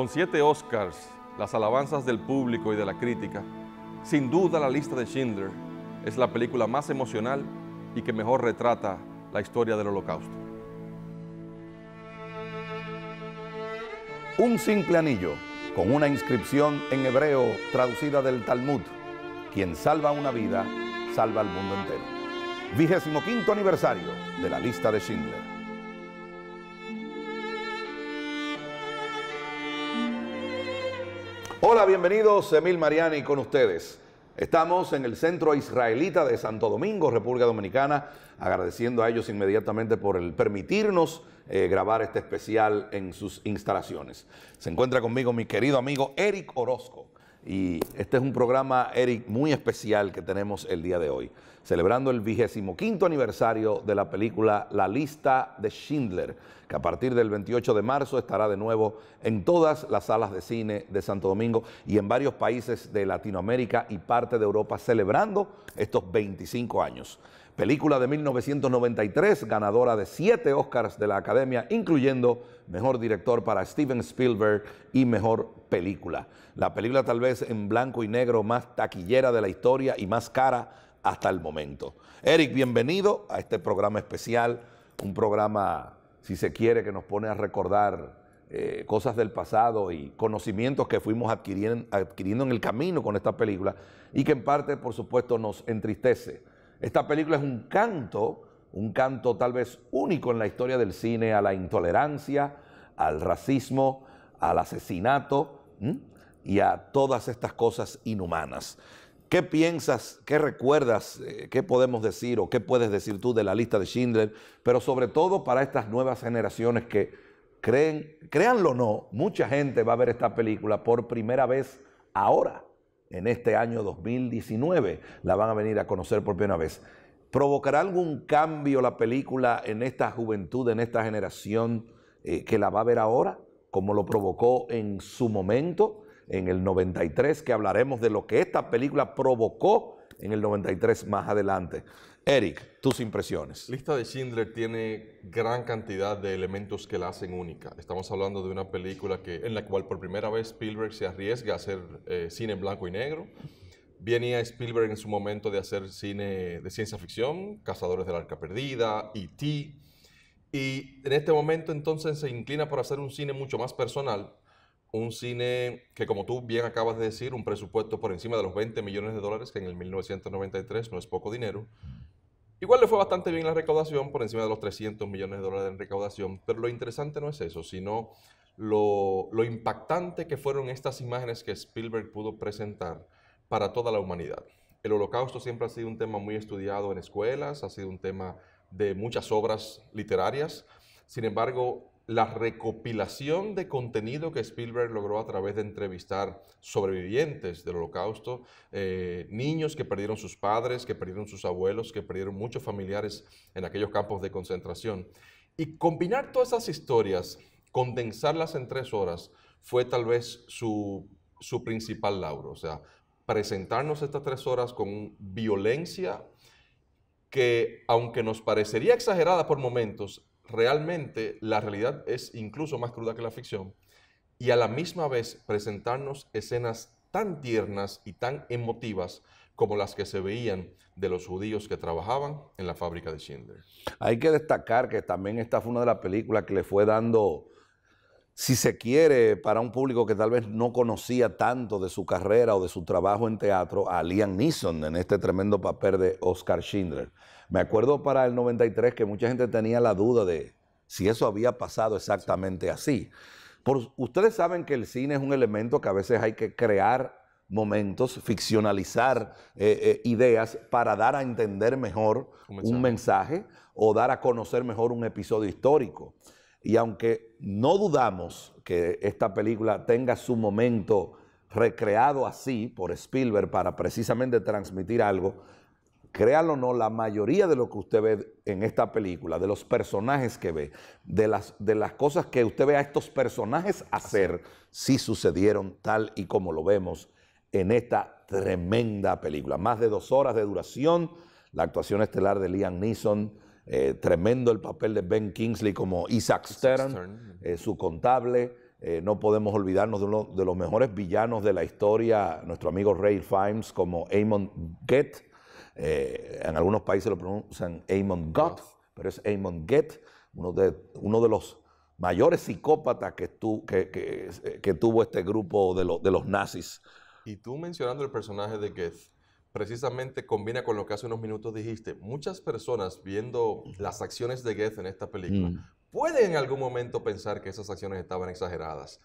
Con siete Oscars, las alabanzas del público y de la crítica, sin duda la lista de Schindler es la película más emocional y que mejor retrata la historia del holocausto. Un simple anillo con una inscripción en hebreo traducida del Talmud. Quien salva una vida, salva al mundo entero. Vigésimo quinto aniversario de la lista de Schindler. Hola, bienvenidos. Emil Mariani con ustedes. Estamos en el centro israelita de Santo Domingo, República Dominicana, agradeciendo a ellos inmediatamente por el permitirnos eh, grabar este especial en sus instalaciones. Se encuentra conmigo mi querido amigo Eric Orozco. Y este es un programa, Eric, muy especial que tenemos el día de hoy, celebrando el vigésimo quinto aniversario de la película La lista de Schindler, que a partir del 28 de marzo estará de nuevo en todas las salas de cine de Santo Domingo y en varios países de Latinoamérica y parte de Europa, celebrando estos 25 años. Película de 1993, ganadora de siete Oscars de la Academia, incluyendo Mejor Director para Steven Spielberg y Mejor Película la película tal vez en blanco y negro más taquillera de la historia y más cara hasta el momento. Eric, bienvenido a este programa especial, un programa, si se quiere, que nos pone a recordar eh, cosas del pasado y conocimientos que fuimos adquiriendo, en el camino con esta película y que en parte, por supuesto, nos entristece. Esta película es un canto, un canto tal vez único en la historia del cine a la intolerancia, al racismo, al asesinato, y a todas estas cosas inhumanas. ¿Qué piensas, qué recuerdas, eh, qué podemos decir o qué puedes decir tú de la lista de Schindler? Pero sobre todo para estas nuevas generaciones que creen, créanlo o no, mucha gente va a ver esta película por primera vez ahora, en este año 2019. La van a venir a conocer por primera vez. ¿Provocará algún cambio la película en esta juventud, en esta generación eh, que la va a ver ahora, como lo provocó en su momento? en el 93, que hablaremos de lo que esta película provocó en el 93 más adelante. Eric, tus impresiones. Lista de Schindler tiene gran cantidad de elementos que la hacen única. Estamos hablando de una película que, en la cual por primera vez Spielberg se arriesga a hacer eh, cine en blanco y negro. Venía Spielberg en su momento de hacer cine de ciencia ficción, Cazadores del Arca Perdida, E.T. Y en este momento entonces se inclina por hacer un cine mucho más personal, un cine que, como tú bien acabas de decir, un presupuesto por encima de los 20 millones de dólares, que en el 1993 no es poco dinero. Igual le fue bastante bien la recaudación, por encima de los 300 millones de dólares en recaudación, pero lo interesante no es eso, sino lo, lo impactante que fueron estas imágenes que Spielberg pudo presentar para toda la humanidad. El holocausto siempre ha sido un tema muy estudiado en escuelas, ha sido un tema de muchas obras literarias, sin embargo, la recopilación de contenido que Spielberg logró a través de entrevistar sobrevivientes del holocausto, eh, niños que perdieron sus padres, que perdieron sus abuelos, que perdieron muchos familiares en aquellos campos de concentración. Y combinar todas esas historias, condensarlas en tres horas, fue tal vez su, su principal lauro. O sea, presentarnos estas tres horas con violencia que, aunque nos parecería exagerada por momentos, realmente la realidad es incluso más cruda que la ficción y a la misma vez presentarnos escenas tan tiernas y tan emotivas como las que se veían de los judíos que trabajaban en la fábrica de Schindler. Hay que destacar que también esta fue una de las películas que le fue dando si se quiere, para un público que tal vez no conocía tanto de su carrera o de su trabajo en teatro, a Liam Neeson en este tremendo papel de Oscar Schindler. Me acuerdo para el 93 que mucha gente tenía la duda de si eso había pasado exactamente así. ustedes saben que el cine es un elemento que a veces hay que crear momentos, ficcionalizar eh, eh, ideas para dar a entender mejor un mensaje o dar a conocer mejor un episodio histórico. Y aunque no dudamos que esta película tenga su momento recreado así por Spielberg para precisamente transmitir algo, créalo o no, la mayoría de lo que usted ve en esta película, de los personajes que ve, de las, de las cosas que usted ve a estos personajes hacer, sí sucedieron tal y como lo vemos en esta tremenda película. Más de dos horas de duración, la actuación estelar de Liam Neeson, eh, tremendo el papel de Ben Kingsley como Isaac Stern, eh, su contable. Eh, no podemos olvidarnos de uno de los mejores villanos de la historia, nuestro amigo Ray Fimes, como Amon Get. en algunos países lo pronuncian Amon Gott, pero es Amon Get, uno de, uno de los mayores psicópatas que, que, que, tuvo este grupo de, los nazis. Y tú mencionando el personaje de Get precisamente combina con lo que hace unos minutos dijiste. Muchas personas viendo las acciones de Geth en esta película mm. pueden en algún momento pensar que esas acciones estaban exageradas,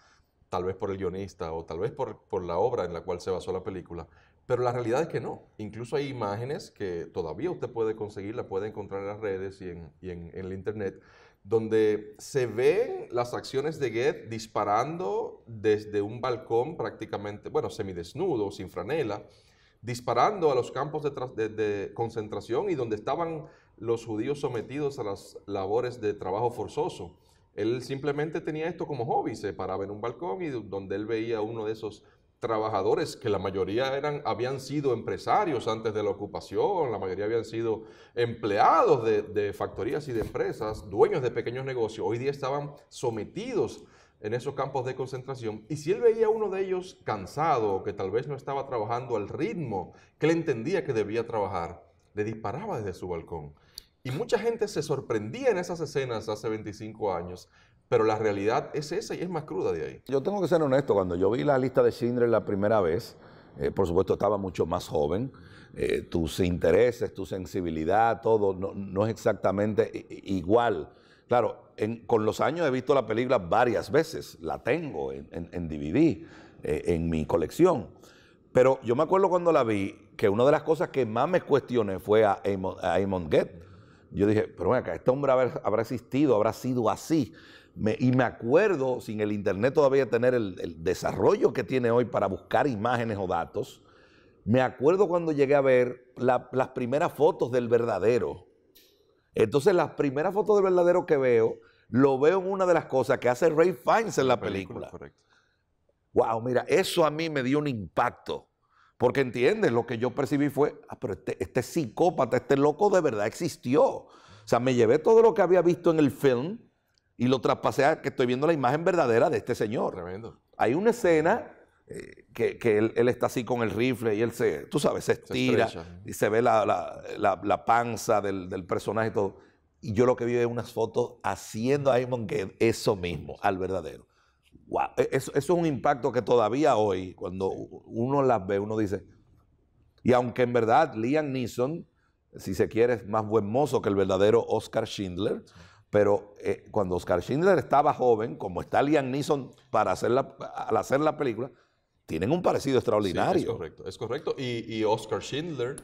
tal vez por el guionista o tal vez por, por la obra en la cual se basó la película, pero la realidad es que no. Incluso hay imágenes que todavía usted puede conseguir, la puede encontrar en las redes y en, el Internet, donde se ven las acciones de Geth disparando desde un balcón prácticamente, bueno, semidesnudo, sin franela disparando a los campos de, concentración y donde estaban los judíos sometidos a las labores de trabajo forzoso. Él simplemente tenía esto como hobby, se paraba en un balcón y donde él veía uno de esos trabajadores que la mayoría eran, habían sido empresarios antes de la ocupación, la mayoría habían sido empleados de, de factorías y de empresas, dueños de pequeños negocios, hoy día estaban sometidos en esos campos de concentración. Y si él veía a uno de ellos cansado, que tal vez no estaba trabajando al ritmo que le entendía que debía trabajar, le disparaba desde su balcón. Y mucha gente se sorprendía en esas escenas hace 25 años, pero la realidad es esa y es más cruda de ahí. Yo tengo que ser honesto, cuando yo vi la lista de Schindler la primera vez, eh, por supuesto estaba mucho más joven, eh, tus intereses, tu sensibilidad, todo no es exactamente igual Claro, con los años he visto la película varias veces, la tengo en, DVD, eh, en mi colección. Pero yo me acuerdo cuando la vi que una de las cosas que más me cuestioné fue a Amon, Get. Yo dije, pero acá, este hombre habrá, existido, habrá sido así. y me acuerdo, sin el Internet todavía tener el, desarrollo que tiene hoy para buscar imágenes o datos, me acuerdo cuando llegué a ver las primeras fotos del verdadero entonces, las primeras fotos del verdadero que veo, lo veo en una de las cosas que hace Ray Fiennes en la, película. Correcto. Wow, mira, eso a mí me dio un impacto. Porque entiendes, lo que yo percibí fue, ah, pero este, este psicópata, este loco de verdad existió. O sea, me llevé todo lo que había visto en el film y lo traspasé a que estoy viendo la imagen verdadera de este señor. Tremendo. Hay una escena eh, que, él, está así con el rifle y él se, tú sabes, se estira y se ve la, panza del, personaje y todo. Y yo lo que vi es unas fotos haciendo a Eamon eso mismo, al verdadero. Wow. E, eso, es un impacto que todavía hoy, cuando uno las ve, uno dice. Y aunque en verdad Liam Neeson, si se quiere, es más buen mozo que el verdadero Oscar Schindler, pero eh, cuando Oscar Schindler estaba joven, como está Liam Neeson para hacer al hacer la película, tienen un parecido extraordinario. es correcto, es correcto. Y, Oscar Schindler,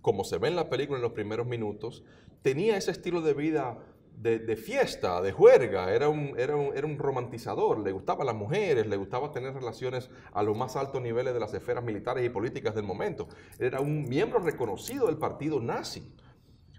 como se ve en la película en los primeros minutos, tenía ese estilo de vida de, fiesta, de juerga, era un, un, era, un, romantizador, le gustaban las mujeres, le gustaba tener relaciones a los más altos niveles de las esferas militares y políticas del momento. Era un miembro reconocido del partido nazi.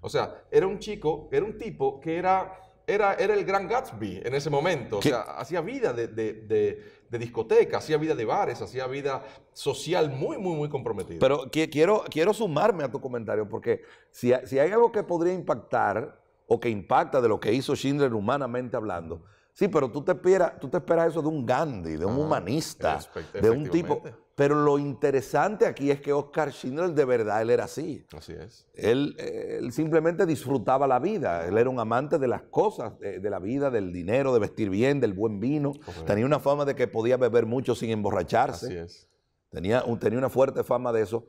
O sea, era un chico, era un tipo que era era, el gran Gatsby en ese momento. O sea, hacía vida de, discoteca, hacía vida de bares, hacía vida social muy, muy, muy comprometida. Pero quiero, quiero sumarme a tu comentario, porque si, si hay algo que podría impactar o que impacta de lo que hizo Schindler humanamente hablando, sí, pero tú te esperas, tú te esperas eso de un Gandhi, de un humanista, de un tipo... Pero lo interesante aquí es que Oscar Schindler de verdad él era así. Así es. Él, simplemente disfrutaba la vida. Él era un amante de las cosas, de, la vida, del dinero, de vestir bien, del buen vino. Tenía una fama de que podía beber mucho sin emborracharse. Así es. Tenía, tenía una fuerte fama de eso.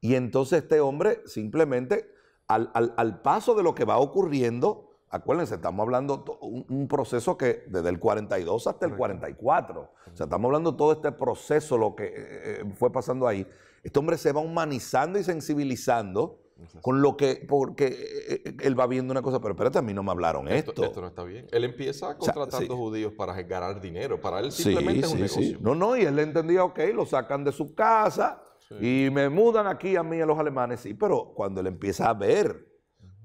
Y entonces este hombre simplemente, al, al paso de lo que va ocurriendo, acuérdense, estamos hablando un, un proceso que desde el 42 hasta el 44, o sea, estamos hablando todo este proceso, lo que eh, eh, eh, fue pasando ahí. Este hombre se va humanizando y sensibilizando con lo que, porque él va viendo una cosa, pero espérate, a mí no me hablaron esto. Esto, no está bien. Él empieza contratando judíos para ganar dinero, para él simplemente es un negocio. No, no, y él le entendía, ok, lo sacan de su casa y me mudan aquí a mí, a los alemanes, sí, pero cuando él empieza a ver,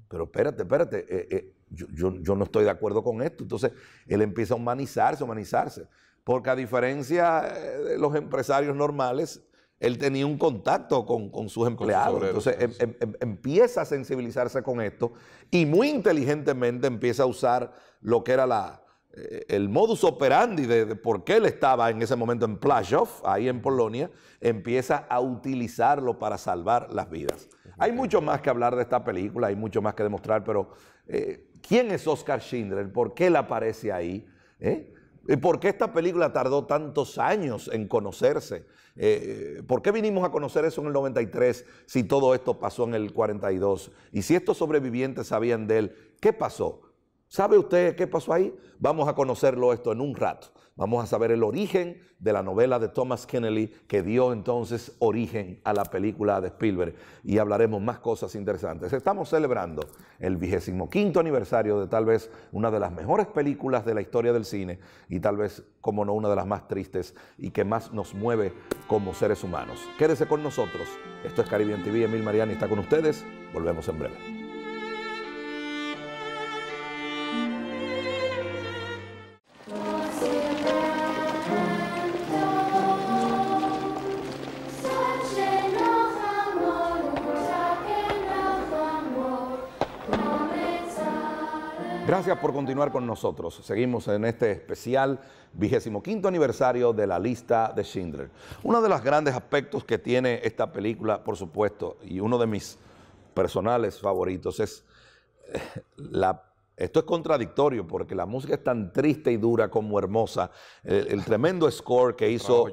pero espérate, espérate, yo, no estoy de acuerdo con esto. Entonces, él empieza a humanizarse, humanizarse. Porque a diferencia eh, de los empresarios normales, él tenía un contacto con, sus empleados. Entonces em, em, em, empieza a sensibilizarse con esto y muy inteligentemente empieza a usar lo que era la, eh, el modus operandi de, por qué él estaba en ese momento en Plaszow, ahí en Polonia, empieza a utilizarlo para salvar las vidas. Hay mucho más que hablar de esta película, hay mucho más que demostrar, pero eh, ¿Quién es Oscar Schindler? ¿Por qué él aparece ahí? ¿Eh? ¿Y ¿Por qué esta película tardó tantos años en conocerse? Eh, eh, ¿Por qué vinimos a conocer eso en el 93 si todo esto pasó en el 42? Y si estos sobrevivientes sabían de él, ¿qué pasó? ¿Sabe usted qué pasó ahí? Vamos a conocerlo esto en un rato. Vamos a saber el origen de la novela de Thomas Kennedy que dio entonces origen a la película de Spielberg y hablaremos más cosas interesantes. Estamos celebrando el vigésimo quinto aniversario de tal vez una de las mejores películas de la historia del cine y tal vez, como no, una de las más tristes y que más nos mueve como seres humanos. Quédese con nosotros. Esto es Caribbean TV. Emil Mariani está con ustedes. Volvemos en breve. Gracias por continuar con nosotros. Seguimos en este especial 25 aniversario de la lista de Schindler. Uno de los grandes aspectos que tiene esta película, por supuesto, y uno de mis personales favoritos es eh, la esto es contradictorio porque la música es tan triste y dura como hermosa. El, tremendo score que hizo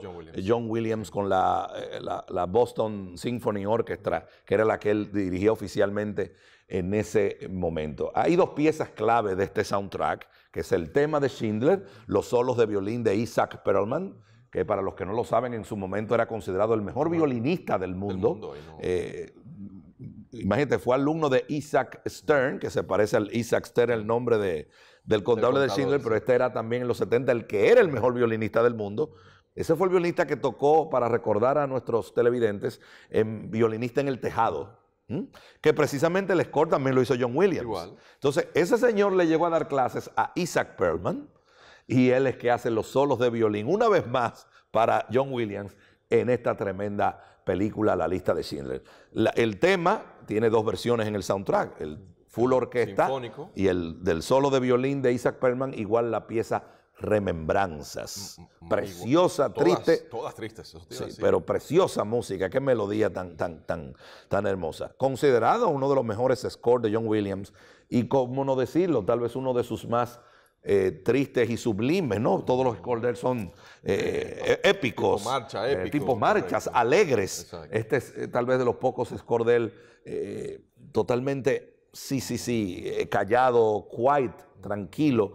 John Williams. con eh, la, la, Boston Symphony Orchestra, que era la que él dirigía oficialmente, en ese momento. Hay dos piezas clave de este soundtrack, que es el tema de Schindler, los solos de violín de Isaac Perlman, que para los que no lo saben, en su momento era considerado el mejor violinista del mundo. Eh, imagínate, fue alumno de Isaac Stern, que se parece al Isaac Stern, el nombre de, del contable de Schindler, pero este era también en los 70 el que era el mejor violinista del mundo. Ese fue el violinista que tocó, para recordar a nuestros televidentes, en Violinista en el Tejado, ¿Mm? Que precisamente el score también lo hizo John Williams. Entonces, ese señor le llegó a dar clases a Isaac Perlman y él es que hace los solos de violín, una vez más, para John Williams en esta tremenda película, La lista de Schindler. el tema tiene dos versiones en el soundtrack, el full orquesta y el del solo de violín de Isaac Perlman, igual la pieza remembranzas. preciosa, triste. Todas tristes, pero preciosa música, qué melodía tan, tan, tan, tan hermosa. Considerado uno de los mejores score de John Williams y, cómo no decirlo, tal vez uno de sus más eh, tristes y sublimes, ¿no? Todos los scores de él son eh, eh, épicos. Tipo, marchas, alegres. Este es tal vez de los pocos scores de él totalmente, sí, sí, sí, callado, quiet, tranquilo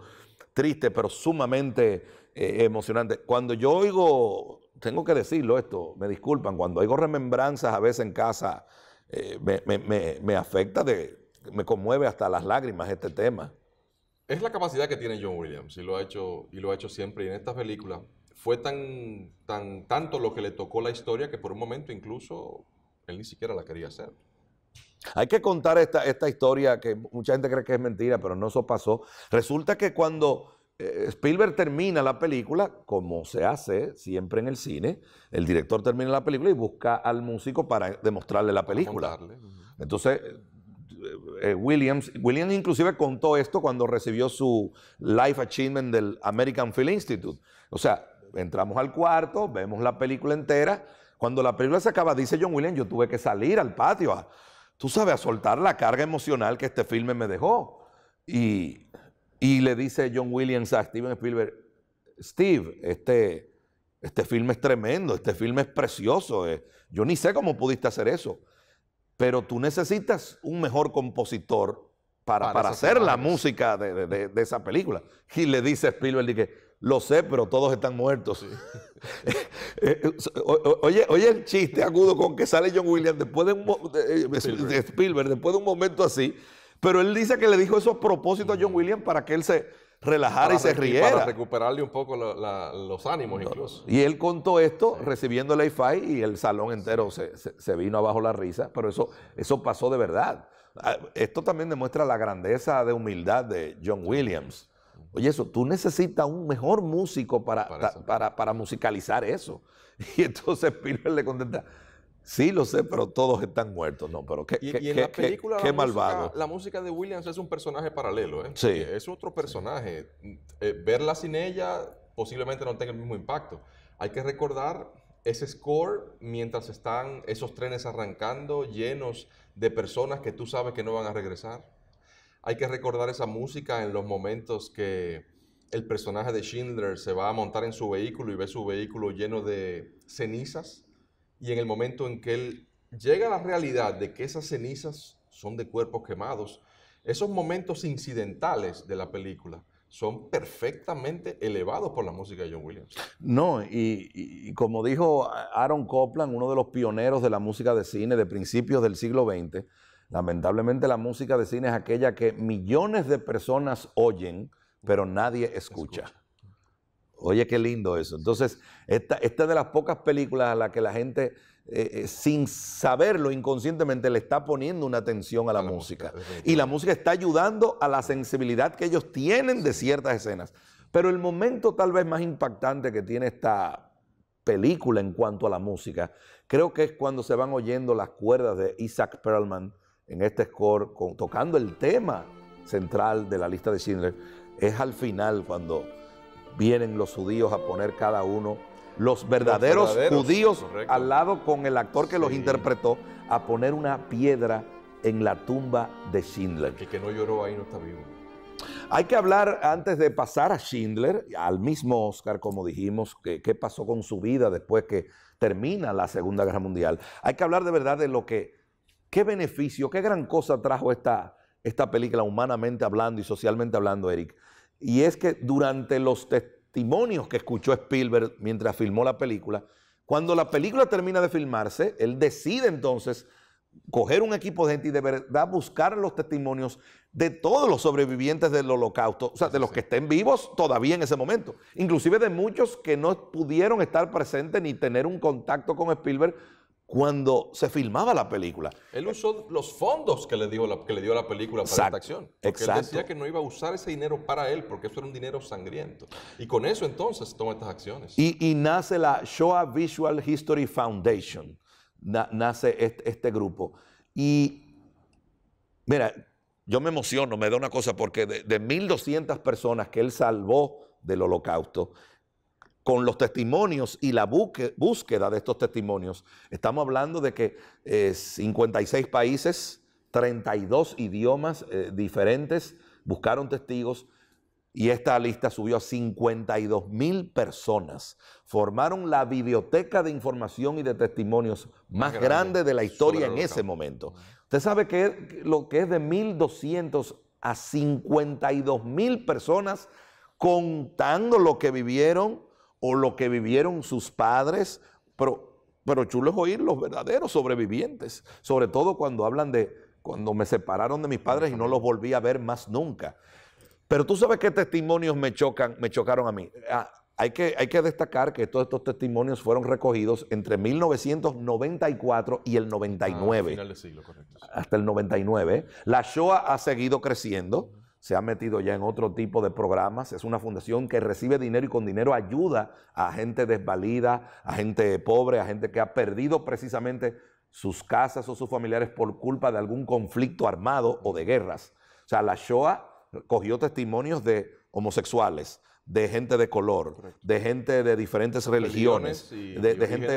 triste, pero sumamente eh, emocionante. Cuando yo oigo, tengo que decirlo esto, me disculpan, cuando oigo remembranzas a veces en casa, eh, me, afecta, de, me conmueve hasta las lágrimas este tema. Es la capacidad que tiene John Williams y lo ha hecho, y lo ha hecho siempre. Y en estas películas fue tan, tan, tanto lo que le tocó la historia que por un momento incluso él ni siquiera la quería hacer. Hay que contar esta, historia que mucha gente cree que es mentira, pero no eso pasó. Resulta que cuando eh, Spielberg termina la película, como se hace siempre en el cine, el director termina la película y busca al músico para demostrarle la película. Entonces, eh, eh, Williams, Williams inclusive contó esto cuando recibió su Life Achievement del American Film Institute. O sea, entramos al cuarto, vemos la película entera. Cuando la película se acaba, dice John Williams, yo tuve que salir al patio a, tú sabes, a soltar la carga emocional que este filme me dejó. Y, le dice John Williams a Steven Spielberg, Steve, este, este filme es tremendo, este filme es precioso, eh, yo ni sé cómo pudiste hacer eso, pero tú necesitas un mejor compositor para, hacer la música de, de, esa película. Y le dice Spielberg, dije, lo sé, pero todos están muertos. Eh, eh, oye, oye el chiste agudo con que sale John Williams después de, un, eh, Spielberg, después de un momento así. Pero él dice que le dijo esos propósitos a John Williams para que él se relajara y se riera. Para recuperarle un poco los ánimos incluso. Y él contó esto recibiendo el hi y el salón entero se, vino abajo la risa, pero eso, eso pasó de verdad. Ah, esto también demuestra la grandeza de humildad de John Williams. Oye, eso, tú necesitas un mejor músico para, para, para, musicalizar eso. Y entonces Spielberg le contesta, Sí, lo sé, pero todos están muertos. No, pero qué, qué, qué, película, malvado. la música de Williams es un personaje paralelo, ¿eh? Sí. Eh, es otro personaje. Mm, eh, verla sin ella posiblemente no tenga el mismo impacto. Hay que recordar ese score mientras están esos trenes arrancando llenos de personas que tú sabes que no van a regresar. Hay que recordar esa música en los momentos que el personaje de Schindler se va a montar en su vehículo y ve su vehículo lleno de cenizas. Y en el momento en que él llega a la realidad de que esas cenizas son de cuerpos quemados, esos momentos incidentales de la película son perfectamente elevados por la música de John Williams. No, y, como dijo Aaron Copland, uno de los pioneros de la música de cine de principios del siglo XX, Lamentablemente la música de cine es aquella que millones de personas oyen, pero nadie escucha. Oye, qué lindo eso. Entonces, esta, es de las pocas películas a las que la gente, eh, eh, sin saberlo inconscientemente, le está poniendo una atención a la, música. música. Y la música está ayudando a la sensibilidad que ellos tienen de ciertas escenas. Pero el momento tal vez más impactante que tiene esta película en cuanto a la música, creo que es cuando se van oyendo las cuerdas de Isaac Perlman en este score, tocando el tema central de la lista de Schindler, es al final cuando vienen los judíos a poner cada uno, los verdaderos, judíos al lado con el actor que los interpretó, a poner una piedra en la tumba de Schindler. El que no lloró ahí no está vivo. Hay que hablar antes de pasar a Schindler, al mismo Oscar, como dijimos, qué pasó con su vida después que termina la Segunda Guerra Mundial. Hay que hablar de verdad de lo que ¿Qué beneficio, qué gran cosa trajo esta, película humanamente hablando y socialmente hablando, Eric? Y es que durante los testimonios que escuchó Spielberg mientras filmó la película, cuando la película termina de filmarse, él decide entonces coger un equipo de gente y de verdad buscar los testimonios de todos los sobrevivientes del holocausto, o sea, de los que estén vivos todavía en ese momento, inclusive de muchos que no pudieron estar presentes ni tener un contacto con Spielberg cuando se filmaba la película. Él usó los fondos que le dio la, que le dio la película para esta acción. Porque él decía que no iba a usar ese dinero para él, porque eso era un dinero sangriento. Y con eso entonces toman estas acciones. Y, nace la Shoah Visual History Foundation. nace este, grupo. Y mira, yo me emociono, me da una cosa, porque de, de 1.200 personas que él salvó del holocausto, con los testimonios y la búsqueda de estos testimonios. Estamos hablando de que 56 eh, países, 32 idiomas eh, diferentes buscaron testigos y esta lista subió a 52 mil personas. Formaron la biblioteca de información y de testimonios más, grande, grande, de la historia en ese momento. Usted sabe que lo que es de 1.200 a 52 mil personas contando lo que vivieron, o lo que vivieron sus padres, pero, pero chulo es oír los verdaderos sobrevivientes, sobre todo cuando hablan de cuando me separaron de mis padres y no los volví a ver más nunca. Pero tú sabes qué testimonios me chocan, me chocaron a mí. Ah, hay que, hay que destacar que todos estos testimonios fueron recogidos entre 1994 y el 99. Ah, siglo, correcto. Hasta el 99. La Shoah ha seguido creciendo se ha metido ya en otro tipo de programas. Es una fundación que recibe dinero y con dinero ayuda a gente desvalida, a gente pobre, a gente que ha perdido precisamente sus casas o sus familiares por culpa de algún conflicto armado o de guerras. O sea, la Shoah cogió testimonios de homosexuales, de gente de color, de gente de diferentes religiones, de, gente...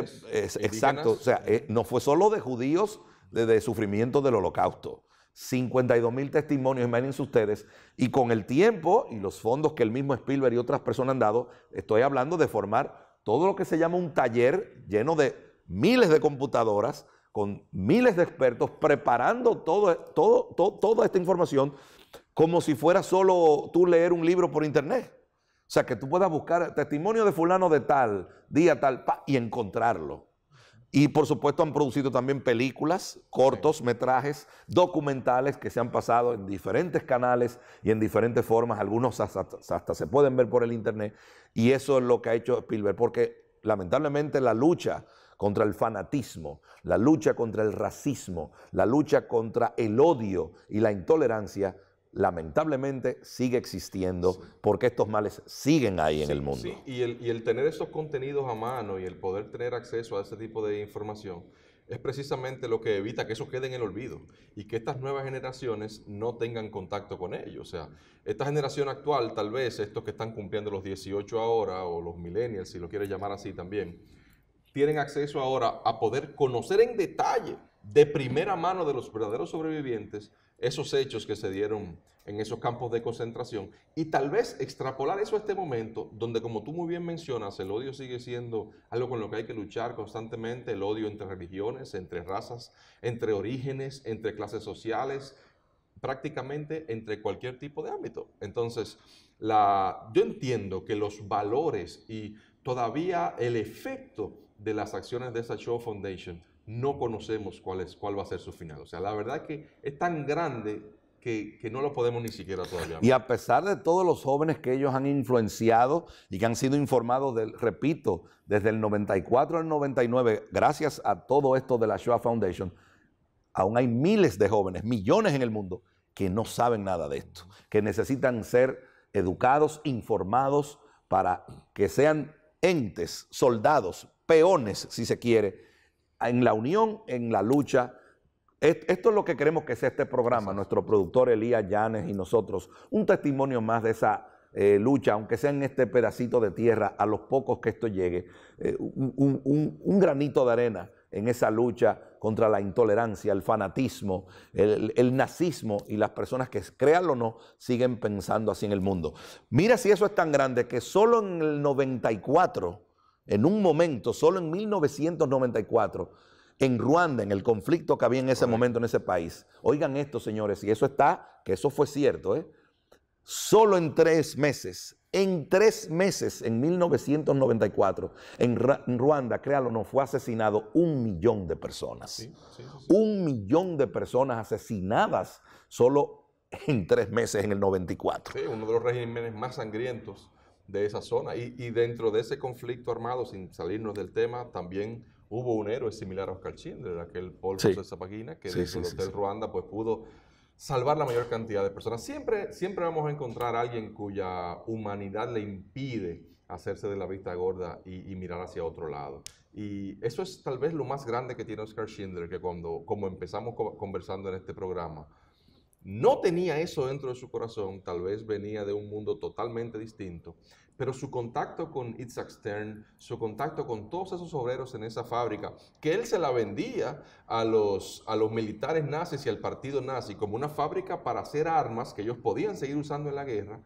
exacto, o sea, eh, no fue solo de judíos de sufrimiento del holocausto. 52 mil testimonios, imagínense ustedes, y con el tiempo y los fondos que el mismo Spielberg y otras personas han dado, estoy hablando de formar todo lo que se llama un taller lleno de miles de computadoras, con miles de expertos, preparando todo, toda esta información como si fuera solo tú leer un libro por internet. O sea, que tú puedas buscar testimonio de fulano de tal, día tal, y encontrarlo. Y por supuesto han producido también películas, cortos, metrajes, documentales que se han pasado en diferentes canales y en diferentes formas. Algunos hasta, se pueden ver por el Internet. Y eso es lo que ha hecho Spielberg, porque lamentablemente la lucha contra el fanatismo, la lucha contra el racismo, la lucha contra el odio y la intolerancia lamentablemente sigue existiendo porque estos males siguen ahí en el mundo. Y, el, y el tener esos contenidos a mano y el poder tener acceso a ese tipo de información es precisamente lo que evita que eso quede en el olvido y que estas nuevas generaciones no tengan contacto con ellos. O sea, esta generación actual, tal vez estos que están cumpliendo los 18 ahora, o los millennials, si lo quieres llamar así también, tienen acceso ahora a poder conocer en detalle, de primera mano de los verdaderos sobrevivientes, esos hechos que se dieron en esos campos de concentración y tal vez extrapolar eso a este momento donde como tú muy bien mencionas, el odio sigue siendo algo con lo que hay que luchar constantemente, el odio entre religiones, entre razas, entre orígenes, entre clases sociales, prácticamente entre cualquier tipo de ámbito. Entonces, la, yo entiendo que los valores y todavía el efecto de las acciones de esa Show Foundation, no conocemos cuál, es, cuál va a ser su final. O sea, la verdad es que es tan grande que, no lo podemos ni siquiera todavía. Y a pesar de todos los jóvenes que ellos han influenciado y que han sido informados, del, repito, desde el 94 al 99, gracias a todo esto de la Shoah Foundation, aún hay miles de jóvenes, millones en el mundo, que no saben nada de esto, que necesitan ser educados, informados, para que sean entes, soldados peones, si se quiere, en la unión, en la lucha. Esto es lo que queremos que sea este programa, nuestro productor Elías Llanes y nosotros, un testimonio más de esa eh, lucha, aunque sea en este pedacito de tierra, a los pocos que esto llegue, eh, un, granito de arena en esa lucha contra la intolerancia, el fanatismo, el, nazismo y las personas que, créanlo o no, siguen pensando así en el mundo. Mira si eso es tan grande que solo en el 94 en un momento, solo en 1994, en Ruanda, en el conflicto que había en ese momento en ese país. Oigan esto, señores, y eso está, que eso fue cierto, ¿eh? Solo en tres meses, en tres meses, en 1994, en, Ruanda, créalo no, fue asesinado un millón de personas. un millón de personas asesinadas solo en tres meses en el 94. Sí, uno de los regímenes más sangrientos de esa zona. Y, dentro de ese conflicto armado, sin salirnos del tema, también hubo un héroe similar a Oscar Schindler, aquel Paul de esa Zapagina, que desde el Hotel Ruanda pues, pudo salvar la mayor cantidad de personas. Siempre, siempre vamos a encontrar alguien cuya humanidad le impide hacerse de la vista gorda y, mirar hacia otro lado. Y eso es tal vez lo más grande que tiene Oscar Schindler, que cuando como empezamos conversando en este programa, no tenía eso dentro de su corazón, tal vez venía de un mundo totalmente distinto, pero su contacto con Isaac Stern, su contacto con todos esos obreros en esa fábrica, que él se la vendía a los, a los militares nazis y al partido nazi como una fábrica para hacer armas que ellos podían seguir usando en la guerra,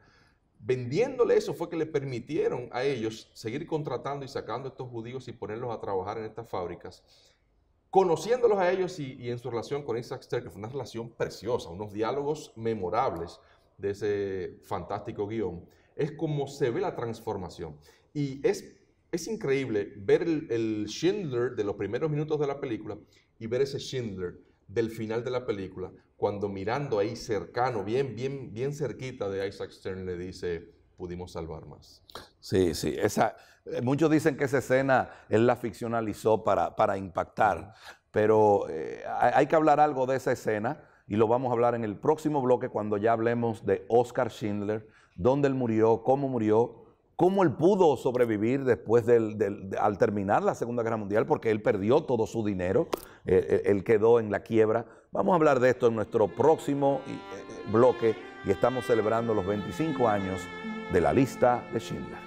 vendiéndole eso fue que le permitieron a ellos seguir contratando y sacando a estos judíos y ponerlos a trabajar en estas fábricas conociéndolos a ellos y, en su relación con Isaac Stern, que fue una relación preciosa, unos diálogos memorables de ese fantástico guión, es como se ve la transformación. Y es, es increíble ver el, el Schindler de los primeros minutos de la película y ver ese Schindler del final de la película, cuando mirando ahí cercano, bien, bien, bien cerquita de Isaac Stern, le dice, pudimos salvar más. Sí, sí. Esa, eh, muchos dicen que esa escena él la ficcionalizó para, para impactar, pero eh, hay que hablar algo de esa escena y lo vamos a hablar en el próximo bloque cuando ya hablemos de Oscar Schindler, dónde él murió, cómo murió, cómo él pudo sobrevivir después del, al terminar la Segunda Guerra Mundial, porque él perdió todo su dinero, eh, él quedó en la quiebra. Vamos a hablar de esto en nuestro próximo bloque y estamos celebrando los 25 años de la lista de Schindler.